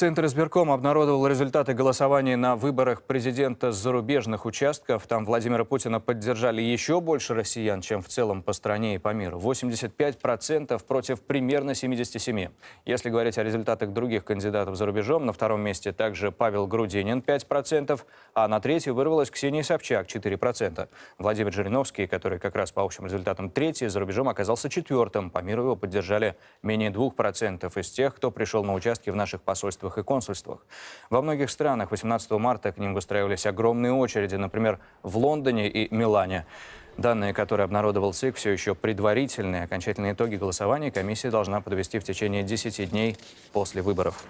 Центр избирком обнародовал результаты голосования на выборах президента с зарубежных участков. Там Владимира Путина поддержали еще больше россиян, чем в целом по стране и по миру. 85% против примерно 77%. Если говорить о результатах других кандидатов за рубежом, на втором месте также Павел Грудинин 5%, а на третью вырвалась Ксения Собчак 4%. Владимир Жириновский, который как раз по общим результатам третий, за рубежом оказался четвертым. По миру его поддержали менее 2% из тех, кто пришел на участки в наших посольствах посольствах и консульствах. Во многих странах 18 марта к ним выстраивались огромные очереди, например, в Лондоне и Милане. Данные, которые обнародовал ЦИК, все еще предварительные. Окончательные итоги голосования комиссия должна подвести в течение 10 дней после выборов.